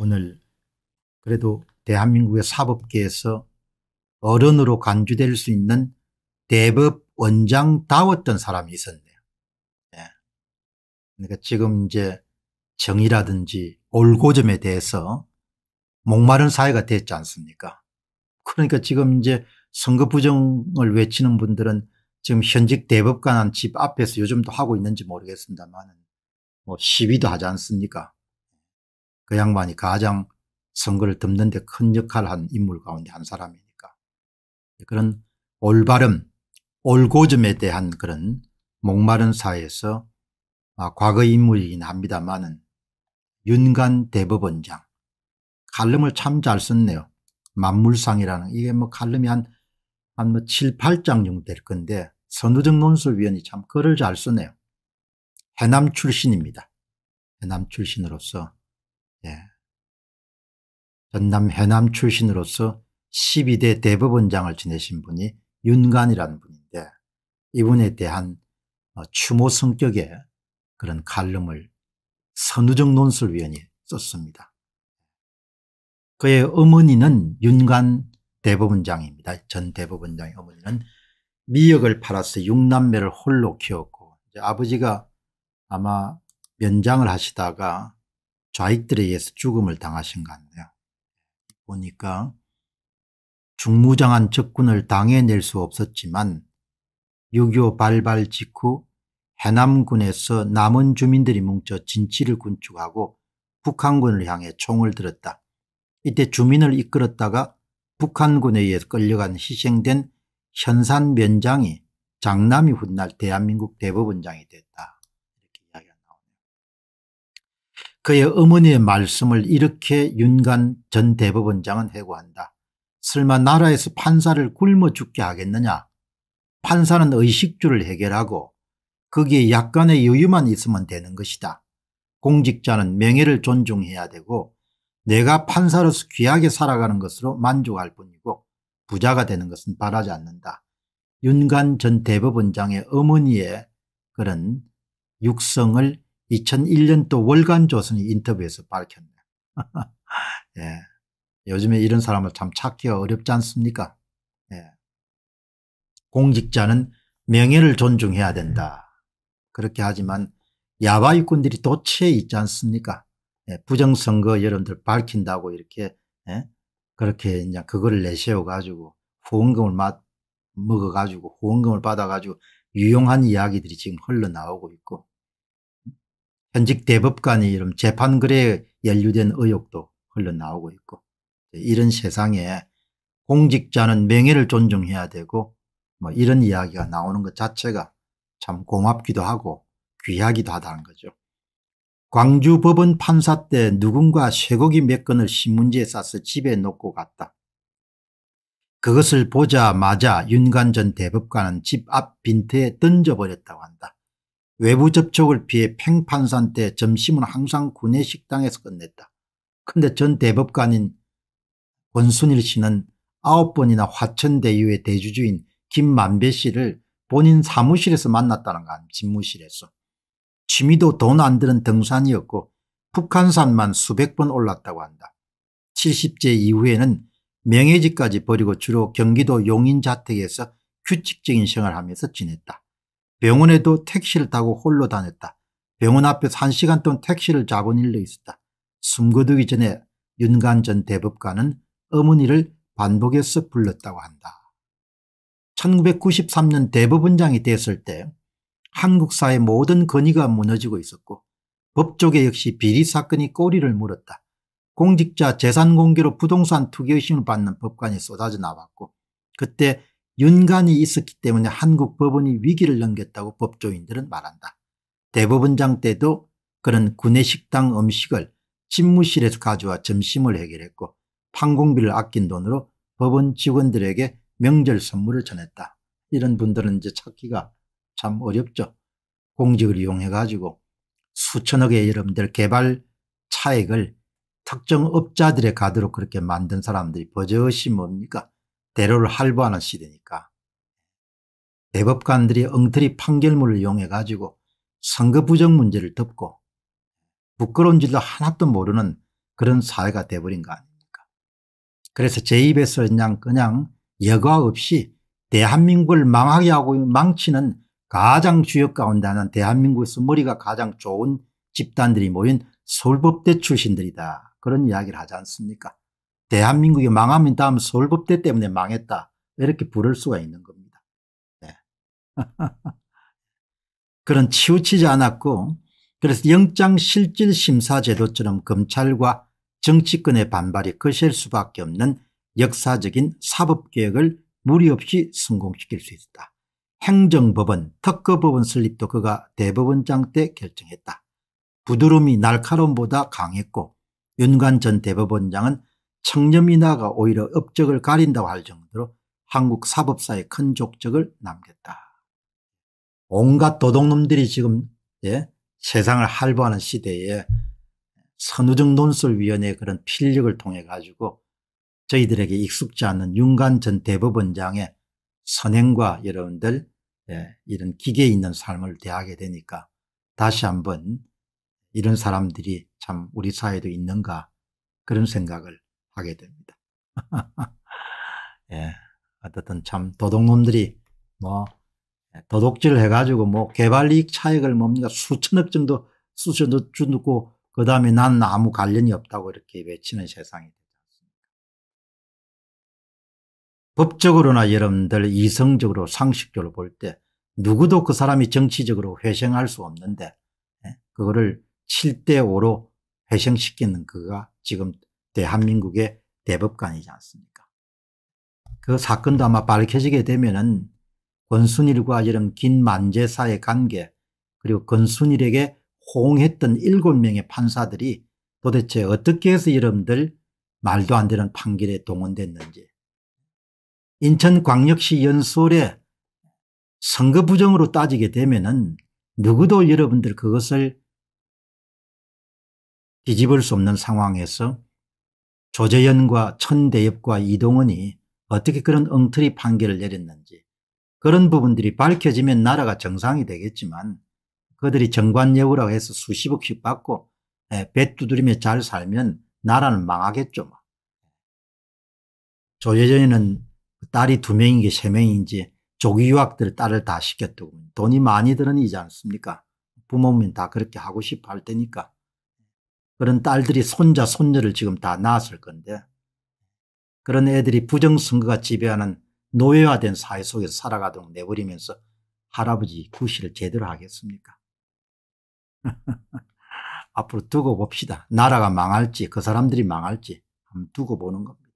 오늘 그래도 대한민국의 사법계에서 어른으로 간주될 수 있는 대법원장다웠던 사람이 있었네요. 네. 그러니까 지금 이제 정의라든지 올고점에 대해서 목마른 사회가 됐지 않습니까? 그러니까 지금 이제 선거 부정을 외치는 분들은 지금 현직 대법관 집 앞에서 요즘도 하고 있는지 모르겠습니다만 뭐 시위도 하지 않습니까? 그 양반이 가장 선거를 덮는 데 큰 역할을 한 인물 가운데 한 사람이니까 그런 올바름 올고점에 대한 그런 목마른 사회에서 아, 과거 인물이긴 합니다만은 윤관 대법원장 칼럼을 참 잘 썼네요. 만물상이라는 이게 뭐 칼럼이 한 한 뭐 7, 8장 정도 될 건데 선우정 논술위원이 참 글을 잘 쓰네요. 해남 출신입니다. 해남 출신으로서 예. 전남 해남 출신으로서 12대 대법원장을 지내신 분이 윤관이라는 분인데 이분에 대한 어, 추모 성격의 그런 칼럼을 선우정 논술위원이 썼습니다. 그의 어머니는 윤관 대법원장입니다. 전 대법원장의 어머니는 미역을 팔아서 육남매를 홀로 키웠고 아버지가 아마 면장을 하시다가 좌익들에 의해서 죽음을 당하신 건데요. 보니까 중무장한 적군을 당해낼 수 없었지만 6.25 발발 직후 해남군에서 남은 주민들이 뭉쳐 진치를 군축하고 북한군을 향해 총을 들었다. 이때 주민을 이끌었다가 북한군에 의해 끌려간 희생된 현산 면장이 장남이 훗날 대한민국 대법원장이 됐다. 그의 어머니의 말씀을 이렇게 윤관 전 대법원장은 해고한다. 설마 나라에서 판사를 굶어 죽게 하겠느냐. 판사는 의식주를 해결하고 거기에 약간의 여유만 있으면 되는 것이다. 공직자는 명예를 존중해야 되고 내가 판사로서 귀하게 살아가는 것으로 만족할 뿐이고 부자가 되는 것은 바라지 않는다. 윤관 전 대법원장의 어머니의 그런 육성을 2001년도 월간조선이 인터뷰에서 밝혔네요. 예. 요즘에 이런 사람을 참 찾기가 어렵지 않습니까? 예. 공직자는 명예를 존중해야 된다. 그렇게 하지만 야바 유권들이 도취에 있지 않습니까? 예. 부정선거 여러분들 밝힌다고 이렇게 예, 그렇게 이제 그거를 내세워 가지고 후원금을 맛 먹어 가지고 후원금을 받아 가지고 유용한 이야기들이 지금 흘러나오고 있고 현직 대법관이 이런 재판글에 연루된 의혹도 흘러나오고 있고 이런 세상에 공직자는 명예를 존중해야 되고 뭐 이런 이야기가 나오는 것 자체가 참 고맙기도 하고 귀하기도 하다는 거죠. 광주 법원 판사 때 누군가 쇠고기 몇 건을 신문지에 싸서 집에 놓고 갔다. 그것을 보자마자 윤관 전 대법관은 집 앞 빈대에 던져버렸다고 한다. 외부 접촉을 피해 팽판산 때 점심은 항상 구내 식당에서 끝냈다. 근데 전 대법관인 권순일 씨는 아홉 번이나 화천대유의 대주주인 김만배 씨를 본인 사무실에서 만났다는 건 집무실에서. 취미도 돈 안 드는 등산이었고 북한산만 수백 번 올랐다고 한다. 70제 이후에는 명예직까지 버리고 주로 경기도 용인자택에서 규칙적인 생활하면서 지냈다. 병원에도 택시를 타고 홀로 다녔다. 병원 앞에서 한 시간 동안 택시를 잡은 일도 있었다. 숨거두기 전에 윤관 전 대법관은 어머니를 반복해서 불렀다고 한다. 1993년 대법원장이 됐을 때 한국 사의 모든 건의가 무너지고 있었고 법조계 역시 비리 사건이 꼬리를 물었다. 공직자 재산 공개로 부동산 투기 의심을 받는 법관이 쏟아져 나왔고 그때 윤관이 있었기 때문에 한국 법원이 위기를 넘겼다고 법조인들은 말한다. 대법원장 때도 그런 구내식당 음식을 집무실에서 가져와 점심을 해결했고 판공비를 아낀 돈으로 법원 직원들에게 명절 선물을 전했다. 이런 분들은 이제 찾기가 참 어렵죠. 공직을 이용해 가지고 수천억의 여러분들 개발 차액을 특정 업자들의 가도록 그렇게 만든 사람들이 버젓이 뭡니까 대로를 할부하는 시대니까 대법관들이 엉터리 판결문을 이용해 가지고 선거 부정 문제를 덮고 부끄러운 줄도 하나도 모르는 그런 사회가 돼버린 거 아닙니까 그래서 제 입에서 그냥 그냥 여과 없이 대한민국을 망하게 하고 망치는 가장 주역 가운데 하는 대한민국에서 머리가 가장 좋은 집단들이 모인 서울법대 출신들이다 그런 이야기를 하지 않습니까 대한민국이 망하면 다음 서울법대 때문에 망했다. 이렇게 부를 수가 있는 겁니다. 네. 그런 치우치지 않았고 그래서 영장실질심사제도처럼 검찰과 정치권의 반발이 거실 수밖에 없는 역사적인 사법개혁을 무리 없이 성공시킬 수 있다. 었 행정법원, 특허법원 설립도 그가 대법원장 때 결정했다. 부드러움이 날카로움보다 강했고 윤관 전 대법원장은 청렴이나가 오히려 업적을 가린다고 할 정도로 한국 사법사에 큰 족적을 남겼다. 온갖 도둑놈들이 지금 예? 세상을 할부하는 시대에 선우정 논술위원회 그런 필력을 통해 가지고 저희들에게 익숙지 않은 윤관 전 대법원장의 선행과 여러분들 예, 이런 기계 있는 삶을 대하게 되니까 다시 한번 이런 사람들이 참 우리 사회도 있는가 그런 생각을 하게 됩니다. 예. 어쨌든 참 도둑놈들이 뭐 예, 도둑질을 해가지고 뭐 개발이익 차익을 뭡니까 뭐 수천억 정도 수천억 주고 그 다음에 난 아무 관련이 없다고 이렇게 외치는 세상이 되지 않습니까? 법적으로나 여러분들 이성적으로 상식적으로 볼 때 누구도 그 사람이 정치적으로 회생할 수 없는데 예, 그거를 7대5로 회생시키는 그가 지금 대한민국의 대법관이지 않습니까? 그 사건도 아마 밝혀지게 되면은 권순일과 이런 긴만재사의 관계 그리고 권순일에게 호응했던 일곱 명의 판사들이 도대체 어떻게 해서 여러분들 말도 안 되는 판결에 동원됐는지 인천광역시 연수원에 선거 부정으로 따지게 되면은 누구도 여러분들 그것을 뒤집을 수 없는 상황에서 조재현과 천대엽과 이동원이 어떻게 그런 엉터리 판결을 내렸는지 그런 부분들이 밝혀지면 나라가 정상이 되겠지만 그들이 정관여부라고 해서 수십억씩 받고 예, 배 두드리며 잘 살면 나라는 망하겠죠. 뭐. 조재현은 딸이 두 명인지 세 명인지 조기유학들 딸을 다 시켰더군. 돈이 많이 드는 이지 않습니까? 부모면 다 그렇게 하고 싶어 할 테니까. 그런 딸들이 손자 손녀를 지금 다 낳았을 건데 그런 애들이 부정선거가 지배하는 노예화된 사회 속에서 살아가도록 내버리면서 할아버지 구실을 제대로 하겠습니까? 앞으로 두고 봅시다. 나라가 망할지 그 사람들이 망할지 한번 두고 보는 겁니다.